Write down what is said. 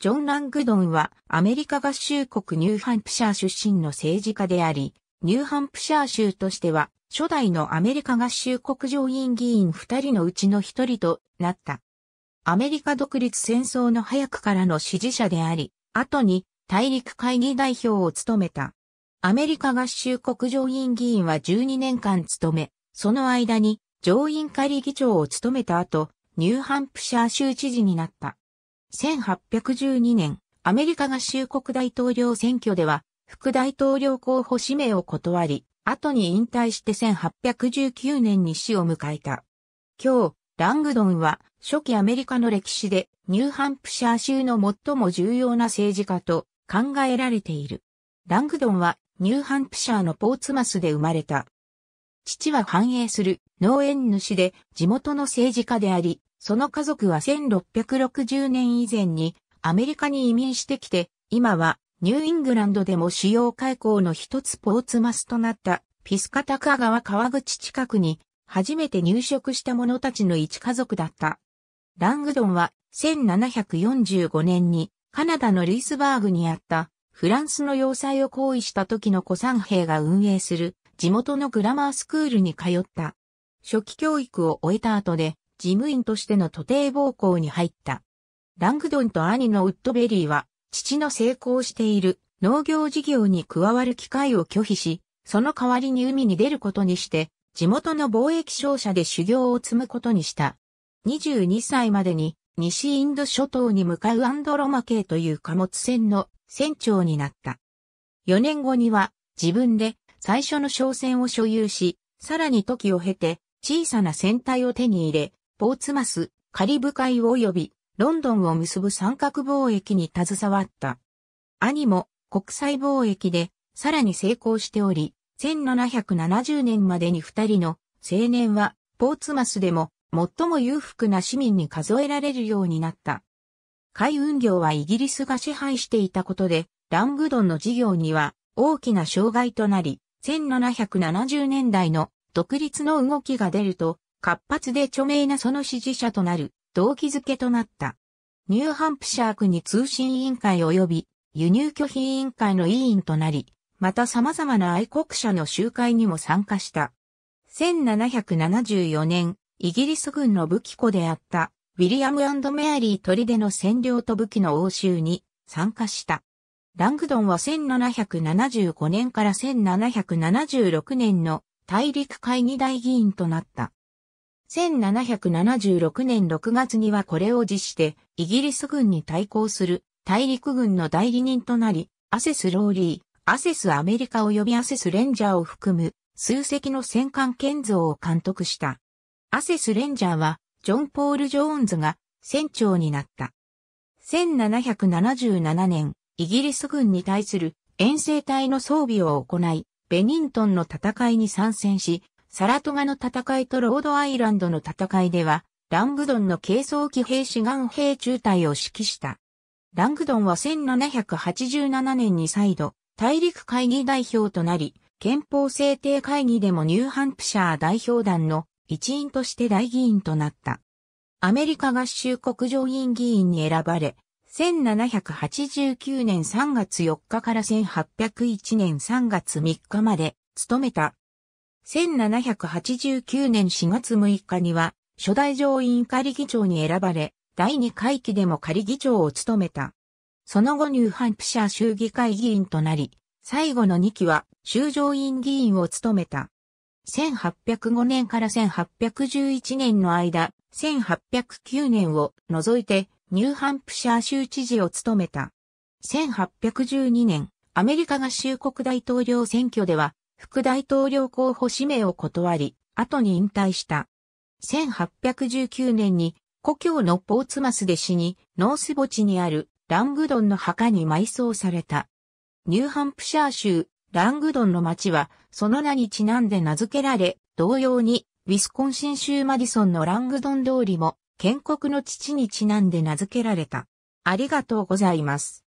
ジョン・ラングドンはアメリカ合衆国ニューハンプシャー出身の政治家であり、ニューハンプシャー州としては初代のアメリカ合衆国上院議員二人のうちの一人となった。アメリカ独立戦争の早くからの支持者であり、後に大陸会議代表を務めた。アメリカ合衆国上院議員は12年間務め、その間に上院会議長を務めた後、ニューハンプシャー州知事になった。1812年、アメリカ合衆国大統領選挙では、副大統領候補指名を断り、後に引退して1819年に死を迎えた。今日、ラングドンは初期アメリカの歴史でニューハンプシャー州の最も重要な政治家と考えられている。ラングドンはニューハンプシャーのポーツマスで生まれた。父は繁栄する農園主で地元の政治家であり、その家族は1660年以前にアメリカに移民してきて、今はニューイングランドでも主要海溝の一つポーツマスとなったピスカタカ川川口近くに初めて入植した者たちの一家族だった。ラングドンは1745年にカナダのルイスバーグにあったフランスの要塞を行為した時の古参兵が運営する地元のグラマースクールに通った。初期教育を終えた後で事務員としての徒弟暴行に入った。ラングドンと兄のウッドベリーは、父の成功している農業事業に加わる機会を拒否し、その代わりに海に出ることにして、地元の貿易商社で修行を積むことにした。22歳までに西インド諸島に向かうアンドロマ系という貨物船の船長になった。4年後には自分で最初の商船を所有し、さらに時を経て小さな船体を手に入れ、ポーツマス、カリブ海及びロンドンを結ぶ三角貿易に携わった。兄も国際貿易でさらに成功しており、1770年までに二人の青年はポーツマスでも最も裕福な市民に数えられるようになった。海運業はイギリスが支配していたことで、ラングドンの事業には大きな障害となり、1770年代の独立の動きが出ると、活発で著名なその支持者となる動機づけとなった。ニューハンプシャー国通信委員会及び輸入拒否委員会の委員となり、また様々な愛国者の集会にも参加した。1774年、イギリス軍の武器庫であったウィリアムメアリー砦の占領と武器の応酬に参加した。ラングドンは1775年から1776年の大陸会議大議員となった。1776年6月にはこれを辞して、イギリス軍に対抗する大陸軍の代理人となり、アセスローリー、アセスアメリカ及びアセスレンジャーを含む数隻の戦艦建造を監督した。アセスレンジャーは、ジョン・ポール・ジョーンズが船長になった。1777年、イギリス軍に対する遠征隊の装備を行い、ベニントンの戦いに参戦し、サラトガの戦いとロードアイランドの戦いでは、ラングドンの軽装騎兵志願兵中隊を指揮した。ラングドンは1787年に再度、大陸会議代表となり、憲法制定会議でもニューハンプシャー代表団の一員として大議員となった。アメリカ合衆国上院議員に選ばれ、1789年3月4日から1801年3月3日まで務めた1789年4月6日には、初代上院仮議長に選ばれ、第2回期でも仮議長を務めた。その後ニューハンプシャー州議会議員となり、最後の2期は州上院議員を務めた。1805年から1811年の間、1809年を除いてニューハンプシャー州知事を務めた。1812年、アメリカ合衆国大統領選挙では副大統領候補指名を断り、後に引退した。1819年に故郷のポーツマスで死に、ノース墓地にあるラングドンの墓に埋葬された。ニューハンプシャー州、ラングドンの町は、その名にちなんで名付けられ、同様に、ウィスコンシン州マディソンのラングドン通りも、建国の父にちなんで名付けられた。ありがとうございます。